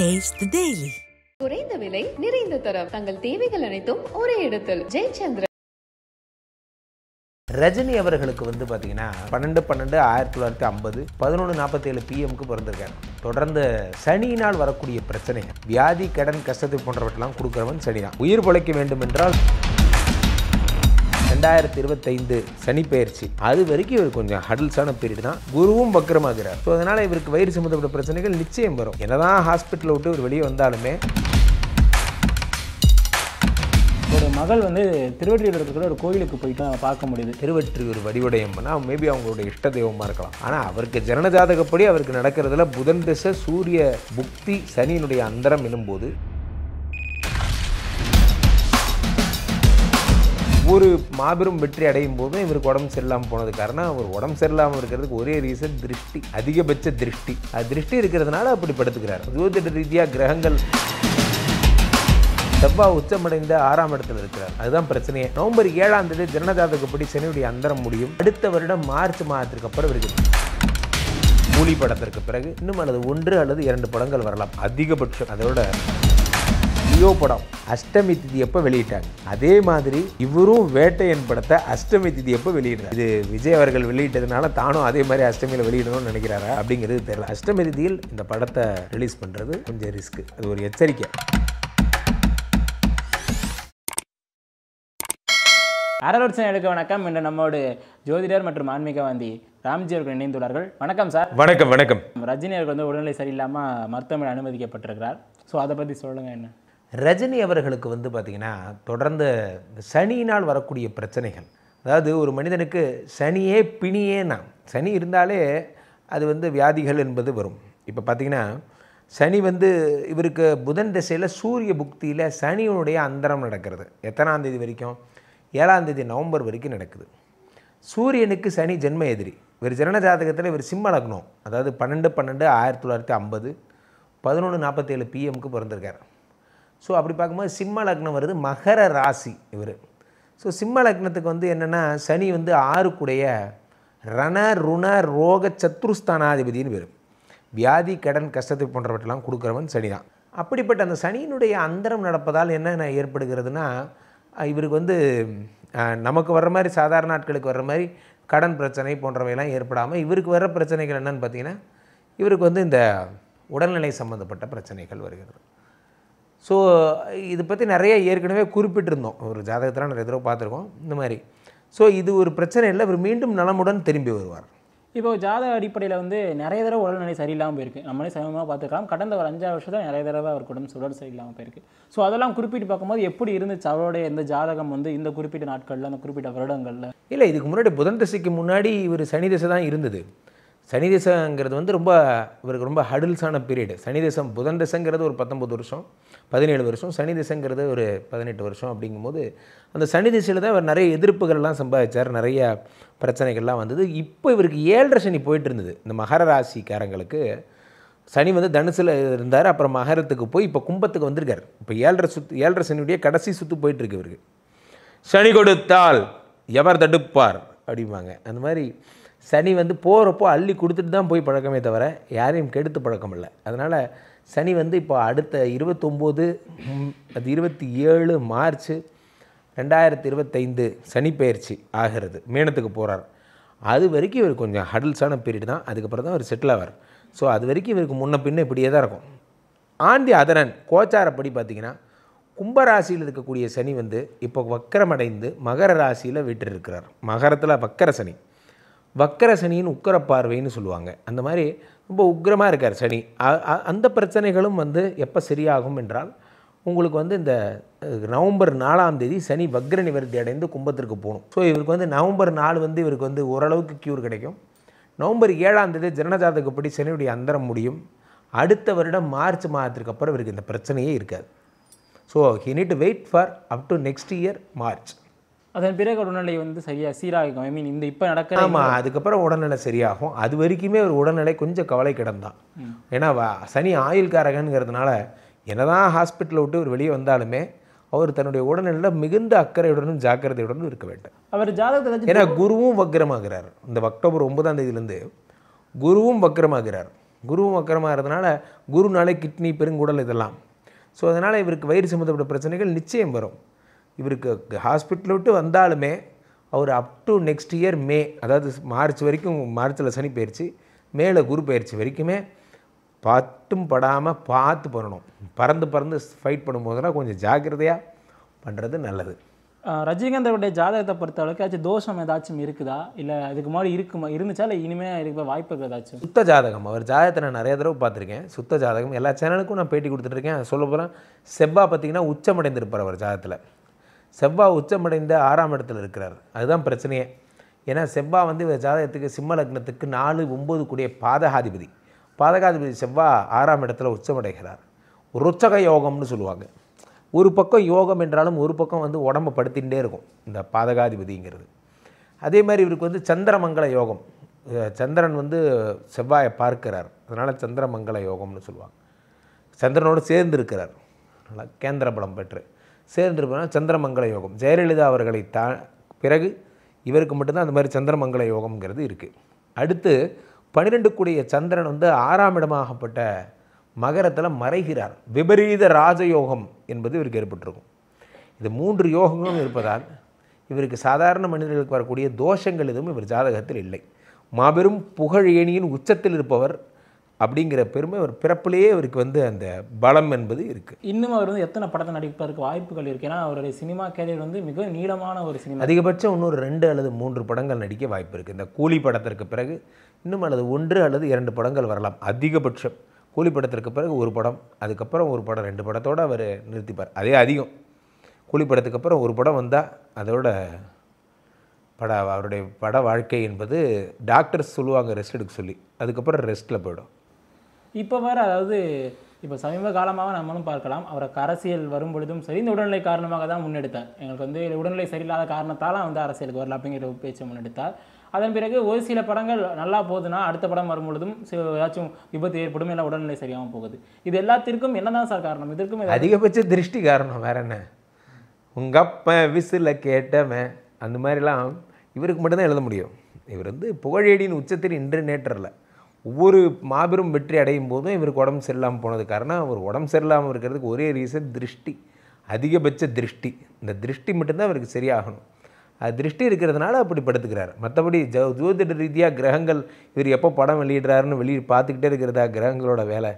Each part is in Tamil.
டேஸ்ட் டெய்லி குறைந்த விலை நிறைந்த தரம் தங்கள் தேவைகள் அனைத்தும் ஒரே இடத்தில் ஜெயச்சந்திரன் ரஜினி அவர்களுக்கு வந்து பார்த்தீங்கன்னா பன்னெண்டு பன்னெண்டு ஆயிரத்தி தொள்ளாயிரத்தி ஐம்பது பதினொன்று நாற்பத்தி ஏழு பிஎம்க்கு பிறந்திருக்காங்க தொடர்ந்து சனியினால் வரக்கூடிய பிரச்சனை வியாதி கடன் கஷ்டத்தை போன்றவற்றெல்லாம் கொடுக்குறவன் சனி தான் உயிர் பிழைக்க வேண்டும் என்றால் ரெண்டாயிரத்தி இருபத்தைந்து சனி பயிற்சி அது வரைக்கும் இவர் கொஞ்சம் ஹடல்ஸான பீரியட் தான் குருவும் வக்கரமாகிறார் ஸோ அதனால் இவருக்கு வயிறு சம்மந்தப்பட்ட பிரச்சனைகள் நிச்சயம் வரும் என்னதான் ஹாஸ்பிட்டலில் விட்டு ஒரு வெளியே வந்தாலுமே ஒரு மகள் வந்து திருவற்றியூர் இருக்கிற ஒரு கோயிலுக்கு போயிட்டு பார்க்க முடியுது திருவற்றியூர் வடிவடையம்னா மேபி அவங்களுடைய இஷ்ட தெய்வமாக இருக்கலாம் ஆனால் அவருக்கு ஜனன ஜாதகப்படி அவருக்கு நடக்கிறதுல புதன் திசை சூரிய புக்தி சனியினுடைய அந்தரம் எனும்போது ஒரு மாபெரும் வெற்றி அடையும் போதும் இவருக்கு உடம்பு சரியில்லாமல் போனது காரணம் அவர் உடம்பு சரியில்லாமல் இருக்கிறதுக்கு ஒரே ரீசன் திருஷ்டி அதிகபட்ச திருஷ்டி அது திருஷ்டி இருக்கிறதுனால அப்படி படுத்துக்கிறார் ஜோதிட ரீதியாக கிரகங்கள் செவ்வா உச்சமடைந்த ஆறாம் இடத்துல இருக்கிறார் அதுதான் பிரச்சனையே நவம்பர் ஏழாம் தேதி ஜனநாதகப்படி சனியுடைய அந்தரம் முடியும் அடுத்த வருடம் மார்ச் மாதத்திற்கு அப்புறம் இருக்குது மூலி படத்திற்கு பிறகு இன்னும் அல்லது ஒன்று அல்லது இரண்டு படங்கள் வரலாம் அதிகபட்சம் அதோட ஐயோ படம் அஷ்டமி திதி எப்போ வெளியிட்டாங்க அதே மாதிரி இவரும் வேட்டையன் படத்தை அஷ்டமி திதி எப்போ வெளியிடுறாரு இது விஜய் அவர்கள் வெளியிட்டதுனால தானும் அதே மாதிரி அஷ்டமியில் வெளியிடணும்னு நினைக்கிறாரா அப்படிங்கிறது தெரியல அஷ்டமி திதியில் இந்த படத்தை ரிலீஸ் பண்ணுறது கொஞ்சம் ரிஸ்க் அது ஒரு எச்சரிக்கை அரலூர் எடுக்க வணக்கம் இன்று நம்மோடு ஜோதிடர் மற்றும் ஆன்மீகவாந்தி ராம்ஜி அவர்கள் இணைந்துள்ளார்கள் வணக்கம் சார் வணக்கம் வணக்கம் ரஜினி அவர்கள் வந்து உடல்நிலை சரியில்லாமல் மருத்துவமனை அனுமதிக்கப்பட்டிருக்கிறார் ஸோ அதை பற்றி சொல்லுங்கள் என்ன ரஜினி அவர்களுக்கு வந்து பார்த்திங்கன்னா தொடர்ந்து சனியினால் வரக்கூடிய பிரச்சனைகள் அதாவது ஒரு மனிதனுக்கு சனியே பிணியே நான் சனி இருந்தாலே அது வந்து வியாதிகள் என்பது வரும் இப்போ பார்த்திங்கன்னா சனி வந்து இவருக்கு புதன் திசையில் சூரிய புக்தியில் சனியினுடைய அந்தரம் நடக்கிறது எத்தனாந்தேதி வரைக்கும் ஏழாம் தேதி நவம்பர் வரைக்கும் நடக்குது சூரியனுக்கு சனி ஜென்ம எதிரி இவர் ஜனன ஜாதகத்தில் இவர் சிம்ம லக்னம் அதாவது பன்னெண்டு பன்னெண்டு ஆயிரத்தி தொள்ளாயிரத்தி ஐம்பது பதினொன்று நாற்பத்தேழு பிஎம்க்கு பிறந்திருக்கார் ஸோ அப்படி பார்க்கும்போது சிம்ம லக்னம் வருது மகர ராசி இவர் ஸோ சிம்ம லக்னத்துக்கு வந்து என்னென்னா சனி வந்து ஆறுக்குடைய ரண ருண ரோக சத்ருஸ்தானாதிபதினு பேர் வியாதி கடன் கஷ்டத்தை போன்றவற்றெல்லாம் கொடுக்குறவன் சனி தான் அப்படிப்பட்ட அந்த சனியினுடைய அந்தரம் நடப்பதால் என்னென்ன ஏற்படுகிறதுனா இவருக்கு வந்து நமக்கு வர்ற மாதிரி சாதாரண நாட்களுக்கு வர்ற மாதிரி கடன் பிரச்சனை போன்றவையெல்லாம் ஏற்படாமல் இவருக்கு வர்ற பிரச்சனைகள் என்னென்னு பார்த்தீங்கன்னா இவருக்கு வந்து இந்த உடல்நிலை சம்மந்தப்பட்ட பிரச்சனைகள் வருகிறது ஸோ இதை பற்றி நிறைய ஏற்கனவே குறிப்பிட்டிருந்தோம் ஒரு ஜாதகத்தில் நிறைய தடவை பார்த்துருக்கோம் இந்த மாதிரி ஸோ இது ஒரு பிரச்சனை இல்லை இவர் மீண்டும் நலமுடன் திரும்பி வருவார் இப்போ ஜாதக அடிப்படையில் வந்து நிறைய தடவை உடல்நிலை சரியில்லாமல் போயிருக்கு நம்மளே சமமாக பார்த்துக்கலாம் கடந்த ஒரு அஞ்சாறு வருஷத்தில் நிறைய தடவை அவர் உடம்பு உடல் சரியில்லாமல் போயிருக்கு ஸோ அதெல்லாம் குறிப்பிட்டு பார்க்கும்போது எப்படி இருந்துச்சு அவருடைய இந்த ஜாதகம் வந்து இந்த குறிப்பிட்ட நாட்களில் அந்த குறிப்பிட்ட வருடங்களில் இல்லை இதுக்கு முன்னாடி புதன் திசைக்கு முன்னாடி இவர் சனி திசை தான் இருந்தது சனி தேசங்கிறது வந்து ரொம்ப இவருக்கு ரொம்ப ஹடில்ஸான பீரியடு சனி தேசம் புதன் தேசங்கிறது ஒரு பத்தொம்பது வருஷம் பதினேழு வருஷம் சனி தேசங்கிறது ஒரு பதினெட்டு வருஷம் அப்படிங்கும்போது அந்த சனி திசையில் தான் இவர் நிறைய எதிர்ப்புகள்லாம் சம்பாதிச்சார் நிறைய பிரச்சனைகள்லாம் வந்தது இப்போ இவருக்கு ஏழரை சனி போயிட்டு இருந்தது இந்த மகர ராசிக்காரங்களுக்கு சனி வந்து தனுசில் இருந்தார் அப்புறம் மகரத்துக்கு போய் இப்போ கும்பத்துக்கு வந்திருக்கார் இப்போ ஏழரை சுத்து ஏழரை சனியுடைய கடைசி சுற்று போயிட்டுருக்கு இவருக்கு சனி கொடுத்தால் எவர் தடுப்பார் அப்படிம்பாங்க அந்த மாதிரி சனி வந்து போகிறப்போ அள்ளி கொடுத்துட்டு தான் போய் பழக்கமே தவிர யாரையும் கெடுத்து பழக்கம் இல்லை அதனால் சனி வந்து இப்போ அடுத்த இருபத்தொம்போது அது இருபத்தி ஏழு மார்ச் ரெண்டாயிரத்தி இருபத்தைந்து சனி பயிற்சி ஆகிறது மீனத்துக்கு போகிறார் அது வரைக்கும் இவர் கொஞ்சம் ஹடல்ஸான பீரியட் தான் அதுக்கப்புறம் தான் அவர் செட்டில் ஆவார் ஸோ அது வரைக்கும் இவருக்கு முன்ன பின்ன இப்படியே தான் இருக்கும் ஆண்டி அதரன் கோச்சாரப்படி பார்த்திங்கன்னா கும்பராசியில் இருக்கக்கூடிய சனி வந்து இப்போ வக்கரமடைந்து மகர ராசியில் விட்டுருக்கிறார் மகரத்தில் வக்கர சனி வக்கர சனின்னு உக்கர பார்வைன்னு சொல்லுவாங்க அந்த மாதிரி ரொம்ப உக்ரமாக இருக்கார் சனி அந்த பிரச்சனைகளும் வந்து எப்போ சரியாகும் என்றால் உங்களுக்கு வந்து இந்த நவம்பர் நாலாம் தேதி சனி வக்ர நிவர்த்தி அடைந்து கும்பத்திற்கு போகணும் ஸோ இவருக்கு வந்து நவம்பர் நாலு வந்து இவருக்கு வந்து ஓரளவுக்கு க்யூர் கிடைக்கும் நவம்பர் ஏழாம் தேதி ஜனஜாதகப்படி சனியுடைய அந்தரம் முடியும் அடுத்த வருடம் மார்ச் மாதத்திற்கு அப்புறம் இவருக்கு இந்த பிரச்சனையே இருக்காது so he need to wait for up to next year March அதன் பிறகு உடல்நிலை வந்து சரியாக சீராகும் ஐ மீன் இந்த இப்போ நடக்கிற ஆமாம் அதுக்கப்புறம் உடல்நிலை சரியாகும் அது வரைக்குமே ஒரு உடல்நிலை கொஞ்சம் கவலை கிடந்தான் ஏன்னா சனி என்ன என்னதான் ஹாஸ்பிட்டலில் விட்டு ஒரு வெளியே வந்தாலுமே அவர் தன்னுடைய உடல்நிலையில் மிகுந்த அக்கறையுடனும் ஜாக்கிரதையுடனும் இருக்க வேண்டும் அவர் ஜாதகத்தில் ஏன்னா குருவும் வக்கரமாகிறார் இந்த அக்டோபர் ஒன்பதாம் தேதியிலேருந்து குருவும் வக்கரமாகிறார் குருவும் வக்கரமாகிறதுனால குருனாலே கிட்னி பெருங்குடல் இதெல்லாம் ஸோ அதனால் இவருக்கு வயிறு சம்மந்தப்பட்ட பிரச்சனைகள் நிச்சயம் வரும் இவருக்கு ஹாஸ்பிட்டலை விட்டு வந்தாலுமே அவர் up to next year May அதாவது மார்ச் வரைக்கும் மார்ச்சில் சனி பயிற்சி மேலே குரு பயிற்சி வரைக்குமே பார்த்தும் படாமல் பார்த்து பண்ணணும் பறந்து பறந்து ஃபைட் பண்ணும்போதெல்லாம் கொஞ்சம் ஜாக்கிரதையாக பண்ணுறது நல்லது ரஜினிகாந்தோடைய ஜாதகத்தை பொறுத்த அளவுக்கு தோஷம் ஏதாச்சும் இருக்குதா இல்லை அதுக்கு முன்னாடி இருக்குமா இருந்துச்சா இல்லை இனிமேல் இருக்க வாய்ப்பு ஏதாச்சும் சுத்த ஜாதகம் அவர் ஜாதகத்தை நான் நிறைய தடவை பார்த்துருக்கேன் சுத்த ஜாதகம் எல்லா சேனலுக்கும் நான் பேட்டி கொடுத்துட்ருக்கேன் சொல்ல போகிறேன் செவ்வா பார்த்திங்கன்னா உச்சமடைந்திருப்பார் அவர் ஜாதகத்தில் செவ்வாய் உச்சமடைந்த ஆறாம் இடத்துல இருக்கிறார் அதுதான் பிரச்சனையே ஏன்னா செவ்வாய் வந்து இவர் ஜாதகத்துக்கு சிம்ம லக்னத்துக்கு நாலு ஒம்பது கூடிய பாதகாதிபதி பாதகாதிபதி செவ்வாய் ஆறாம் இடத்துல உச்சமடைகிறார் ருச்சக யோகம்னு சொல்லுவாங்க ஒரு பக்கம் யோகம் என்றாலும் ஒரு பக்கம் வந்து உடம்பு படுத்திகிட்டே இருக்கும் இந்த பாதகாதிபதிங்கிறது அதே மாதிரி இவருக்கு வந்து சந்திரமங்கல யோகம் சந்திரன் வந்து செவ்வாயை பார்க்கிறார் அதனால் சந்திரமங்கல யோகம்னு சொல்லுவாங்க சந்திரனோடு சேர்ந்து இருக்கிறார் நல்லா கேந்திர பலம் பெற்று சேர்ந்துருப்பா சந்திரமங்கல யோகம் ஜெயலலிதா அவர்களை தா பிறகு இவருக்கு மட்டும்தான் அந்த மாதிரி சந்திரமங்கல யோகம்ங்கிறது இருக்குது அடுத்து பன்னிரெண்டு கூடிய சந்திரன் வந்து ஆறாம் இடமாகப்பட்ட மகரத்தில் மறைகிறார் விபரீத ராஜயோகம் என்பது இவருக்கு ஏற்பட்டிருக்கும் இது மூன்று யோகங்களும் இருப்பதால் இவருக்கு சாதாரண மனிதர்களுக்கு வரக்கூடிய தோஷங்கள் எதுவும் இவர் ஜாதகத்தில் இல்லை மாபெரும் புகழ் ஏணியின் உச்சத்தில் இருப்பவர் அப்படிங்கிற பெருமை அவர் பிறப்பிலேயே அவருக்கு வந்து அந்த பலம் என்பது இருக்குது இன்னும் அவர் வந்து எத்தனை படத்தை நடிப்பதற்கு வாய்ப்புகள் இருக்குது ஏன்னா அவருடைய சினிமா கேரியர் வந்து மிக நீளமான ஒரு சினிமா அதிகபட்சம் இன்னொரு ரெண்டு அல்லது மூன்று படங்கள் நடிக்க வாய்ப்பு இருக்குது இந்த கூலி படத்திற்கு பிறகு இன்னும் அல்லது ஒன்று அல்லது இரண்டு படங்கள் வரலாம் அதிகபட்சம் கூலி படத்திற்கு பிறகு ஒரு படம் அதுக்கப்புறம் ஒரு படம் ரெண்டு படத்தோடு அவர் நிறுத்திப்பார் அதே அதிகம் கூலி படத்துக்கு அப்புறம் ஒரு படம் வந்தால் அதோட பட அவருடைய பட வாழ்க்கை என்பது டாக்டர்ஸ் சொல்லுவாங்க ரெஸ்ட் எடுக்க சொல்லி அதுக்கப்புறம் ரெஸ்ட்டில் போயிடும் இப்போ வேறு அதாவது இப்போ சமீப காலமாக நம்மளும் பார்க்கலாம் அவருக்கு அரசியல் வரும் பொழுதும் சரி இந்த உடல்நிலை காரணமாக தான் முன்னெடுத்தார் எங்களுக்கு வந்து உடல்நிலை சரியில்லாத காரணத்தால் வந்து அரசியலுக்கு வரல அப்படிங்கிற பேச்சை முன்னெடுத்தார் அதன் பிறகு ஒரு சில படங்கள் நல்லா போகுதுன்னா அடுத்த படம் வரும்பொழுதும் ஏதாச்சும் விபத்து ஏற்படும் இல்லை உடல்நிலை சரியாகவும் போகுது இது எல்லாத்திற்கும் என்னதான் சார் காரணம் இதற்கும் அதிகபட்ச திருஷ்டி காரணம் வேற என்ன உங்க அப்பன் விசில கேட்டவன் அந்த மாதிரிலாம் இவருக்கு மட்டும்தான் எழுத முடியும் இவர் வந்து புகழேடியின் உச்சத்தில் இன்று நேற்றில்லை ஒவ்வொரு மாபெரும் வெற்றி அடையும் போதும் இவருக்கு உடம்பு சரியில்லாமல் போனது காரணம் அவர் உடம்பு சரியில்லாமல் இருக்கிறதுக்கு ஒரே ரீசன் திருஷ்டி அதிகபட்ச திருஷ்டி இந்த திருஷ்டி மட்டும்தான் அவருக்கு சரியாகணும் அது திருஷ்டி இருக்கிறதுனால அப்படி படுத்துக்கிறார் மற்றபடி ஜ ஜோதிட ரீதியாக கிரகங்கள் இவர் எப்போ படம் வெளியிடுறாருன்னு வெளியே பார்த்துக்கிட்டே இருக்கிறதா கிரகங்களோட வேலை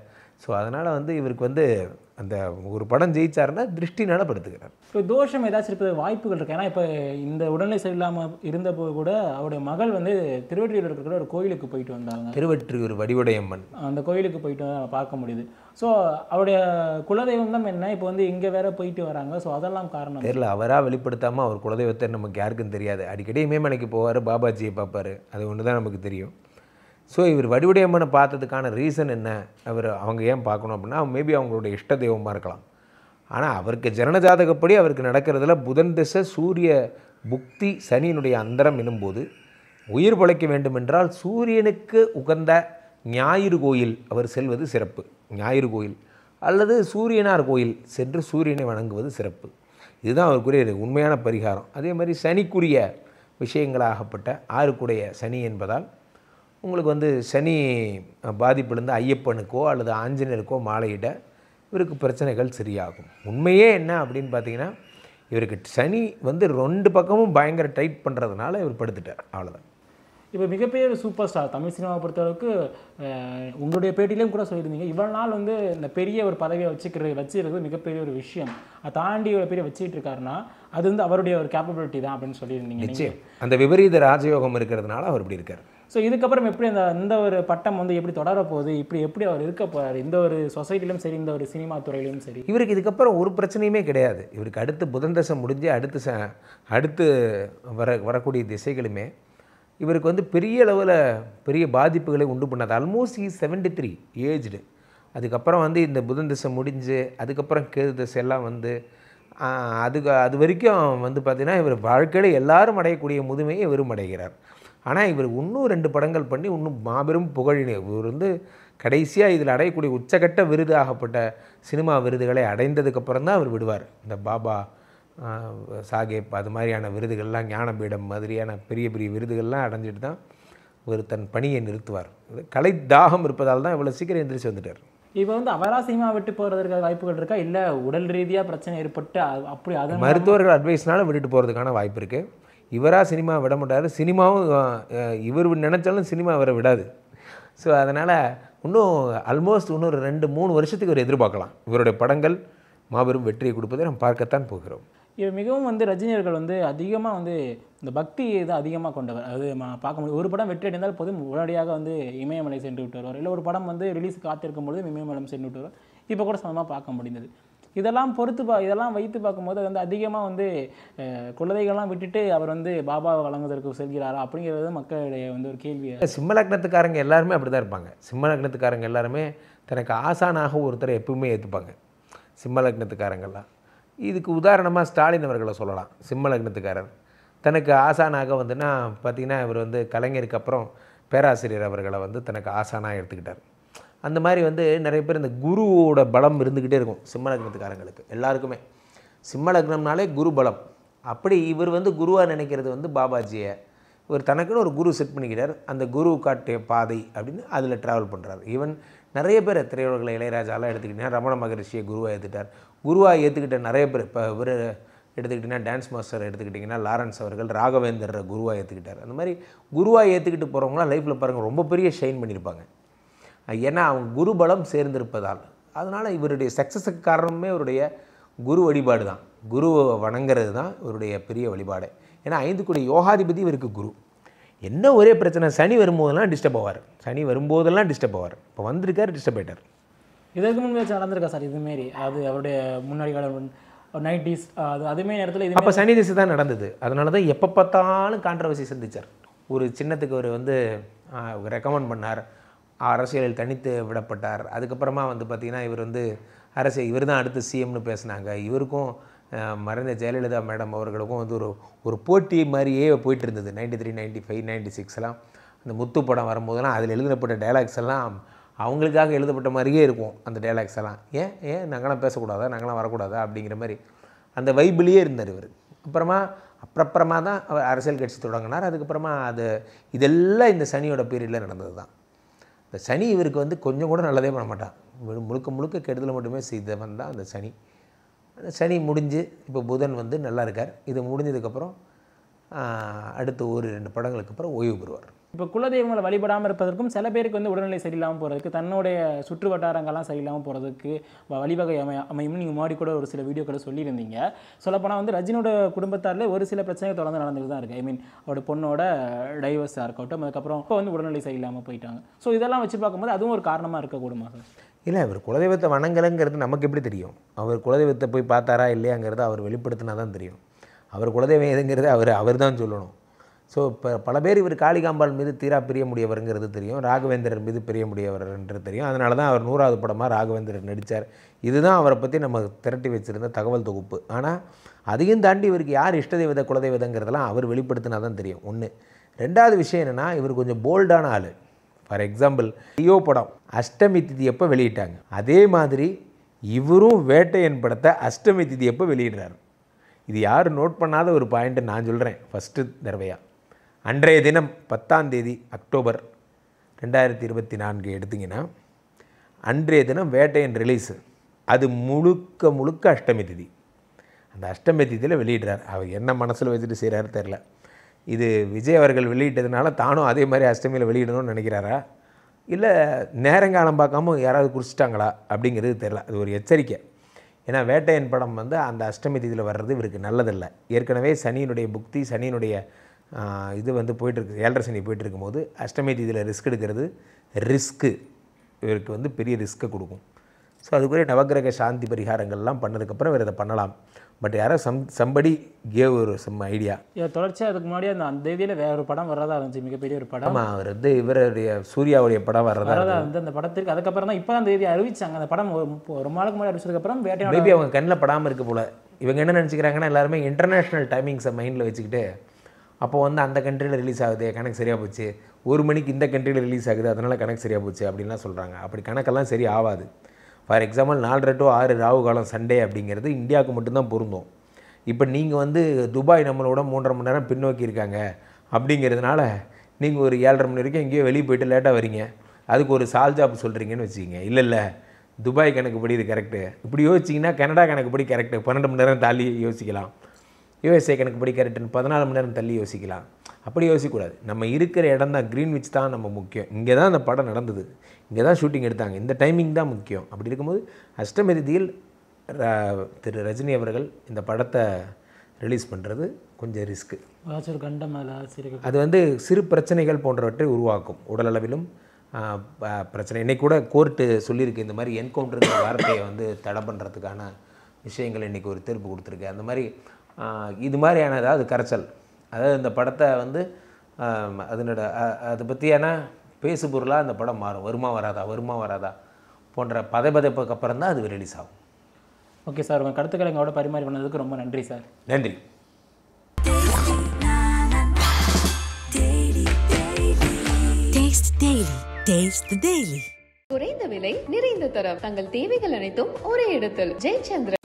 ஸோ அதனால் வந்து இவருக்கு வந்து அந்த ஒரு படம் ஜெயிச்சாருன்னா திருஷ்டி படுத்துக்கிறார் இப்போ தோஷம் ஏதாச்சும் இருப்பது வாய்ப்புகள் இருக்குது ஏன்னா இப்போ இந்த உடல்நிலை சரியில்லாமல் இருந்தபோது கூட அவருடைய மகள் வந்து திருவற்றியூர் இருக்கிற ஒரு கோயிலுக்கு போயிட்டு வந்தாங்க திருவற்றியூர் வடிவடையம்மன் அந்த கோயிலுக்கு போயிட்டு பார்க்க முடியுது ஸோ அவருடைய குலதெய்வம் தான் என்ன இப்போ வந்து இங்கே வேற போயிட்டு வராங்க ஸோ அதெல்லாம் காரணம் தெரியல அவராக வெளிப்படுத்தாமல் அவர் குலதெய்வத்தை நமக்கு யாருக்கும் தெரியாது அடிக்கடி இமயமலைக்கு போவார் பாபாஜியை பார்ப்பார் அது ஒன்று தான் நமக்கு தெரியும் ஸோ இவர் வடிவடையம்மனை பார்த்ததுக்கான ரீசன் என்ன அவர் அவங்க ஏன் பார்க்கணும் அப்படின்னா மேபி அவங்களுடைய இஷ்ட தெய்வமாக இருக்கலாம் ஆனால் அவருக்கு ஜனன ஜாதகப்படி அவருக்கு நடக்கிறதுல புதன் திசை சூரிய புக்தி சனியினுடைய அந்தரம் எனும்போது உயிர் பழைக்க வேண்டுமென்றால் சூரியனுக்கு உகந்த ஞாயிறு கோயில் அவர் செல்வது சிறப்பு ஞாயிறு கோயில் அல்லது சூரியனார் கோயில் சென்று சூரியனை வணங்குவது சிறப்பு இதுதான் அவருக்குரிய உண்மையான பரிகாரம் அதே மாதிரி சனிக்குரிய விஷயங்களாகப்பட்ட ஆறுக்குடைய சனி என்பதால் உங்களுக்கு வந்து சனி பாதிப்பிலிருந்து ஐயப்பனுக்கோ அல்லது ஆஞ்சநேயருக்கோ மாலையிட இவருக்கு பிரச்சனைகள் சரியாகும் உண்மையே என்ன அப்படின்னு பார்த்தீங்கன்னா இவருக்கு சனி வந்து ரெண்டு பக்கமும் பயங்கர டைட் பண்ணுறதுனால இவர் படுத்துட்டார் அவ்வளோதான் இப்போ மிகப்பெரிய சூப்பர் ஸ்டார் தமிழ் சினிமாவை பொறுத்தளவுக்கு உங்களுடைய பேட்டிலையும் கூட சொல்லியிருந்தீங்க இவ்வளோ நாள் வந்து இந்த பெரிய ஒரு பதவியை வச்சுக்கிறது வச்சுருக்கிறது மிகப்பெரிய ஒரு விஷயம் அதை தாண்டி இவ்வளோ பெரிய வச்சுக்கிட்டு இருக்காருன்னா அது வந்து அவருடைய ஒரு கேப்பபிலிட்டி தான் அப்படின்னு சொல்லியிருந்தீங்க அந்த விபரீத ராஜயோகம் இருக்கிறதுனால அவர் இப்படி இருக்கார் ஸோ இதுக்கப்புறம் எப்படி அந்த இந்த ஒரு பட்டம் வந்து எப்படி தொடர போகுது இப்படி எப்படி அவர் இருக்க போகிறார் இந்த ஒரு சொசைட்டிலும் சரி இந்த ஒரு சினிமா துறையிலும் சரி இவருக்கு இதுக்கப்புறம் ஒரு பிரச்சனையுமே கிடையாது இவருக்கு அடுத்து புதன் தசை முடிஞ்சு அடுத்து ச அடுத்து வர வரக்கூடிய திசைகளுமே இவருக்கு வந்து பெரிய அளவில் பெரிய பாதிப்புகளை உண்டு பண்ணாது ஆல்மோஸ்ட் ஈ செவன்டி த்ரீ ஏஜ்டு அதுக்கப்புறம் வந்து இந்த புதன் திசை முடிஞ்சு அதுக்கப்புறம் கேது எல்லாம் வந்து அதுக்கு அது வரைக்கும் வந்து பார்த்திங்கன்னா இவர் வாழ்க்கையில் எல்லாரும் அடையக்கூடிய முதுமையை இவரும் அடைகிறார் ஆனால் இவர் இன்னும் ரெண்டு படங்கள் பண்ணி இன்னும் மாபெரும் புகழினை இவர் வந்து கடைசியாக இதில் அடையக்கூடிய உச்சகட்ட விருது ஆகப்பட்ட சினிமா விருதுகளை அடைந்ததுக்கப்புறம் தான் அவர் விடுவார் இந்த பாபா சாகேப் அது மாதிரியான விருதுகள்லாம் ஞானபீடம் மாதிரியான பெரிய பெரிய விருதுகள்லாம் அடைஞ்சிட்டு தான் இவர் தன் பணியை நிறுத்துவார் கலை தாகம் இருப்பதால் தான் இவ்வளோ சீக்கிரம் எந்திரிச்சு வந்துட்டார் இப்போ வந்து அவரா சினிமா விட்டு போகிறதுக்கான வாய்ப்புகள் இருக்கா இல்லை உடல் ரீதியாக பிரச்சனை ஏற்பட்டு அப்படி அது மருத்துவர்கள் அட்வைஸ்னால விட்டுட்டு போகிறதுக்கான வாய்ப்பு இருக்குது இவராக சினிமா விட மாட்டார் சினிமாவும் இவர் நினச்சாலும் சினிமா இவரை விடாது ஸோ அதனால் இன்னும் ஆல்மோஸ்ட் இன்னொரு ரெண்டு மூணு வருஷத்துக்கு ஒரு எதிர்பார்க்கலாம் இவருடைய படங்கள் மாபெரும் வெற்றியை கொடுப்பதை நம்ம பார்க்கத்தான் போகிறோம் இவர் மிகவும் வந்து ரஜினியர்கள் வந்து அதிகமாக வந்து இந்த பக்தி இதை அதிகமாக கொண்டவர் அது பார்க்க முடியும் ஒரு படம் வெற்றி அடைந்தால் போதும் உடனடியாக வந்து இமயமலை சென்று விட்டு வருவார் இல்லை ஒரு படம் வந்து ரிலீஸ் காத்திருக்கும் பொழுது இமயமலம் சென்று விட்டு வருவார் இப்போ கூட சமமாக பார்க்க முடிந்தது இதெல்லாம் பொறுத்து பா இதெல்லாம் வைத்து பார்க்கும்போது அது வந்து அதிகமாக வந்து குழந்தைகள்லாம் விட்டுட்டு அவர் வந்து பாபாவை வழங்குவதற்கு செல்கிறாரா அப்படிங்கிறது மக்களுடைய வந்து ஒரு கேள்வி சிம்ம லக்னத்துக்காரங்க எல்லாருமே அப்படி தான் இருப்பாங்க சிம்ம லக்னத்துக்காரங்க எல்லாருமே தனக்கு ஆசானாக ஒருத்தரை எப்பவுமே ஏற்றுப்பாங்க சிம்ம லக்னத்துக்காரங்கள்லாம் இதுக்கு உதாரணமாக ஸ்டாலின் அவர்களை சொல்லலாம் சிம்ம லக்னத்துக்காரர் தனக்கு ஆசானாக வந்துன்னா பார்த்திங்கன்னா இவர் வந்து கலைஞருக்கு அப்புறம் பேராசிரியர் அவர்களை வந்து தனக்கு ஆசானாக எடுத்துக்கிட்டார் அந்த மாதிரி வந்து நிறைய பேர் இந்த குருவோட பலம் இருந்துக்கிட்டே இருக்கும் சிம்ம லக்னத்துக்காரங்களுக்கு எல்லாருக்குமே சிம்ம லக்னம்னாலே குரு பலம் அப்படி இவர் வந்து குருவாக நினைக்கிறது வந்து பாபாஜியை இவர் தனக்குன்னு ஒரு குரு செட் பண்ணிக்கிறார் அந்த குரு காட்டிய பாதை அப்படின்னு அதில் ட்ராவல் பண்ணுறார் ஈவன் நிறைய பேர் திரையுலகளை இளையராஜாலாம் எடுத்துக்கிட்டிங்கன்னா ரமண மகரிஷியை குருவாக ஏற்றுட்டார் குருவாக ஏற்றுக்கிட்ட நிறைய பேர் இப்போ இவர் எடுத்துக்கிட்டிங்கன்னா டான்ஸ் மாஸ்டர் எடுத்துக்கிட்டிங்கன்னா லாரன்ஸ் அவர்கள் ராகவேந்தர் குருவாக ஏற்றுக்கிட்டார் அந்த மாதிரி குருவாக ஏற்றுக்கிட்டு போகிறவங்களாம் லைஃப்பில் பாருங்கள் ரொம்ப பெரிய ஷைன் பண்ணியிருப்பாங்க ஏன்னா அவங்க குருபலம் சேர்ந்திருப்பதால் அதனால் இவருடைய சக்ஸஸுக்கு காரணமே இவருடைய குரு வழிபாடு தான் குருவை வணங்குறது தான் இவருடைய பெரிய வழிபாடு ஏன்னா ஐந்து கோடி யோகாதிபதி இவருக்கு குரு என்ன ஒரே பிரச்சனை சனி வரும்போதெல்லாம் டிஸ்டர்ப் ஆவார் சனி வரும்போதெல்லாம் டிஸ்டர்ப் ஆவார் இப்போ வந்திருக்கார் டிஸ்டர்ப் ஆகிட்டார் இதற்கு முன்பே நடந்திருக்கா சார் இதுமாரி அது அவருடைய முன்னாடி காலம் நைன்டிஸ் அது அதுமாரி நேரத்தில் இது அப்போ சனி திசை தான் நடந்தது அதனால தான் எப்போ பார்த்தாலும் கான்ட்ரவர்சி சந்தித்தார் ஒரு சின்னத்துக்கு அவர் வந்து ரெக்கமெண்ட் பண்ணார் அரசியலில் தனித்து விடப்பட்டார் அதுக்கப்புறமா வந்து பார்த்திங்கன்னா இவர் வந்து அரசியல் இவர் தான் அடுத்து சிஎம்னு பேசினாங்க இவருக்கும் மறைந்த ஜெயலலிதா மேடம் அவர்களுக்கும் வந்து ஒரு ஒரு போட்டி மாதிரியே போயிட்டு இருந்தது ninety three ninety five ninety சிக்ஸ்லாம் அந்த முத்து படம் வரும்போதெல்லாம் அதில் எழுதப்பட்ட டைலாக்ஸ் எல்லாம் அவங்களுக்காக எழுதப்பட்ட மாதிரியே இருக்கும் அந்த டைலாக்ஸ் எல்லாம் ஏன் ஏன் நாங்களாம் பேசக்கூடாதா நாங்களாம் வரக்கூடாதா அப்படிங்கிற மாதிரி அந்த வைபிலேயே இருந்தார் இவர் அப்புறமா அப்புறப்புறமா தான் அவர் அரசியல் கட்சி தொடங்கினார் அதுக்கப்புறமா அது இதெல்லாம் இந்த சனியோட பீரியடில் நடந்தது தான் இந்த சனி இவருக்கு வந்து கொஞ்சம் கூட நல்லதே பண்ண மாட்டான் முழுக்க முழுக்க கெடுதல் மட்டுமே செய்தவன் தான் அந்த சனி அந்த சனி முடிஞ்சு இப்போ புதன் வந்து நல்லா இருக்கார் இது முடிஞ்சதுக்கப்புறம் அடுத்த ஒரு ரெண்டு படங்களுக்கு அப்புறம் ஓய்வு பெறுவார் இப்போ குலதெய்வங்களை வழிபடாமல் இருப்பதற்கும் சில பேருக்கு வந்து உடல்நிலை சரியில்லாமல் போகிறதுக்கு தன்னுடைய சுற்று வட்டாரங்கள்லாம் சரியில்லாமல் போகிறதுக்கு வழிவகை அமை அமையும் நீங்கள் முன்னாடி கூட ஒரு சில வீடியோ கூட சொல்லியிருந்தீங்க சொல்லப்போனால் வந்து ரஜினோட குடும்பத்தாரில் ஒரு சில பிரச்சனைகள் தொடர்ந்து நடந்துட்டு தான் இருக்குது ஐ மீன் அவரோட பொண்ணோட டைவர்ஸாக இருக்கட்டும் அதுக்கப்புறம் இப்போ வந்து உடல்நிலை சரியில்லாமல் போயிட்டாங்க ஸோ இதெல்லாம் வச்சு பார்க்கும்போது அதுவும் ஒரு காரணமாக இருக்கக்கூடுமா சார் இல்லை அவர் குலதெய்வத்தை வணங்கலைங்கிறது நமக்கு எப்படி தெரியும் அவர் குலதெய்வத்தை போய் பார்த்தாரா இல்லையாங்கிறத அவர் வெளிப்படுத்தினா தான் தெரியும் அவர் குலதெய்வம் எதுங்கிறது அவர் அவர் தான் சொல்லணும் ஸோ இப்போ பல பேர் இவர் காளிகாம்பாள் மீது தீரா பிரிய முடியவருங்கிறது தெரியும் ராகவேந்திரன் மீது பிரிய முடியவர்ன்றது தெரியும் அதனால தான் அவர் நூறாவது படமாக ராகவேந்திரன் நடித்தார் இதுதான் அவரை பற்றி நம்ம திரட்டி வச்சுருந்த தகவல் தொகுப்பு ஆனால் அதையும் தாண்டி இவருக்கு யார் இஷ்ட தெய்வத குலதெய்வதங்கிறதெல்லாம் அவர் வெளிப்படுத்தினா தான் தெரியும் ஒன்று ரெண்டாவது விஷயம் என்னென்னா இவர் கொஞ்சம் போல்டான ஆள் ஃபார் எக்ஸாம்பிள் ஐயோ படம் அஷ்டமி திதி எப்போ வெளியிட்டாங்க அதே மாதிரி இவரும் வேட்டையன் படத்தை அஷ்டமி திதி எப்போ வெளியிடுறாரு இது யாரும் நோட் பண்ணாத ஒரு பாயிண்ட்டு நான் சொல்கிறேன் ஃபஸ்ட்டு தடவையாக அன்றைய தினம் பத்தாம் தேதி அக்டோபர் ரெண்டாயிரத்தி இருபத்தி நான்கு எடுத்திங்கன்னா அன்றைய தினம் வேட்டையன் ரிலீஸு அது முழுக்க முழுக்க அஷ்டமி திதி அந்த அஷ்டமி திதியில் வெளியிடுறார் அவர் என்ன மனசில் வச்சுட்டு செய்கிறாரு தெரில இது விஜய் அவர்கள் வெளியிட்டதுனால தானும் அதே மாதிரி அஷ்டமியில் வெளியிடணும்னு நினைக்கிறாரா இல்லை நேரங்காலம் பார்க்காம யாராவது குறிச்சிட்டாங்களா அப்படிங்கிறது தெரில அது ஒரு எச்சரிக்கை ஏன்னா வேட்டையன் படம் வந்து அந்த அஷ்டமி தீதியில் வர்றது இவருக்கு நல்லதில்லை ஏற்கனவே சனியினுடைய புக்தி சனியினுடைய இது வந்து போயிட்டுருக்கு ஏழரை சனி போயிட்டு இருக்கும்போது அஷ்டமி தீதியில் ரிஸ்க் எடுக்கிறது ரிஸ்க்கு இவருக்கு வந்து பெரிய ரிஸ்க்கை கொடுக்கும் ஸோ அதுக்குரிய நவகிரக சாந்தி பரிகாரங்கள்லாம் பண்ணதுக்கப்புறம் வேறு இதை பண்ணலாம் பட் யாரோ சம் சம்படி கேவ் ஒரு சம் ஐடியா தொடர்ச்சியாக அதுக்கு முன்னாடி அந்த அந்த இதில் வேற ஒரு படம் வர்றதா இருந்துச்சு மிகப்பெரிய ஒரு படம் ஆமாம் அவர் வந்து இவருடைய சூர்யாவுடைய படம் வர்றதா வந்து அந்த படத்திற்கு அதுக்கப்புறம் தான் இப்போ அந்த தேதி அறிவிச்சாங்க அந்த படம் ஒரு நாளுக்கு முன்னாடி அறிவிச்சதுக்கப்புறம் வேட்டையாடு மேபி அவங்க கண்ணில் படாமல் இருக்க போல இவங்க என்ன நினச்சிக்கிறாங்கன்னா எல்லாருமே இன்டர்நேஷ்னல் டைமிங்ஸை மைண்டில் வச்சுக்கிட்டு அப்போ வந்து அந்த கண்ட்ரியில் ரிலீஸ் ஆகுது கணக்கு சரியாக போச்சு ஒரு மணிக்கு இந்த கண்ட்ரியில் ரிலீஸ் ஆகுது அதனால் கணக்கு சரியாக போச்சு அப்படின்லாம் சொல்கிறாங்க அப்படி கணக்கெல்லாம் சரி ஆகாது ஃபார் எக்ஸாம்பிள் நாலரை டு ஆறு ராகு காலம் சண்டே அப்படிங்கிறது இந்தியாவுக்கு மட்டும்தான் பொருந்தும் இப்போ நீங்கள் வந்து துபாய் நம்மளோட மூன்றரை மணி நேரம் பின்னோக்கி இருக்காங்க அப்படிங்கிறதுனால நீங்கள் ஒரு ஏழரை மணி வரைக்கும் எங்கேயோ வெளியே போயிட்டு லேட்டாக வரீங்க அதுக்கு ஒரு சால் ஜாப் சொல்கிறீங்கன்னு வச்சுக்கிங்க இல்லை இல்லை துபாய் கணக்குப்படி இது கரெக்டு இப்படி யோசிச்சிங்கன்னா கனடா கணக்குப்படி கரெக்டு பன்னெண்டு மணி நேரம் தாலி யோசிக்கலாம் யுஎஸ்ஏ எனக்கு பிடிக்க கரெக்டுன்னு பதினாலு மணி நேரம் தள்ளி யோசிக்கலாம் அப்படி யோசிக்கக்கூடாது நம்ம இருக்கிற இடம் தான் க்ரீன்விச் தான் நம்ம முக்கியம் இங்கே தான் அந்த படம் நடந்தது இங்கே தான் ஷூட்டிங் எடுத்தாங்க இந்த டைமிங் தான் முக்கியம் அப்படி இருக்கும்போது அஷ்டமி ரீதியில் திரு ரஜினி அவர்கள் இந்த படத்தை ரிலீஸ் பண்ணுறது கொஞ்சம் ரிஸ்க்கு அது வந்து சிறு பிரச்சனைகள் போன்றவற்றை உருவாக்கும் உடலளவிலும் பிரச்சனை இன்றைக்கி கூட கோர்ட்டு சொல்லியிருக்கு இந்த மாதிரி என்கவுண்டருங்கிற வார்த்தையை வந்து தடை பண்ணுறதுக்கான விஷயங்கள் இன்றைக்கி ஒரு தீர்ப்பு கொடுத்துருக்கு அந்த மாதிரி இது மாதிரியான ஏதாவது கரைச்சல் அதாவது இந்த படத்தை வந்து அதனோட அதை பற்றியான பேசு பொருளாக அந்த படம் மாறும் வருமா வராதா வருமா வராதா போன்ற பதைப்பதைப்புக்கு அப்புறம் தான் அது ரிலீஸ் ஆகும் ஓகே சார் உங்கள் கருத்துக்களை எங்களோட பரிமாறி பண்ணதுக்கு ரொம்ப நன்றி சார் நன்றி குறைந்த விலை நிறைந்த தரம் தங்கள் தேவைகள் அனைத்தும் ஒரே இடத்தில் ஜெயச்சந்திரன்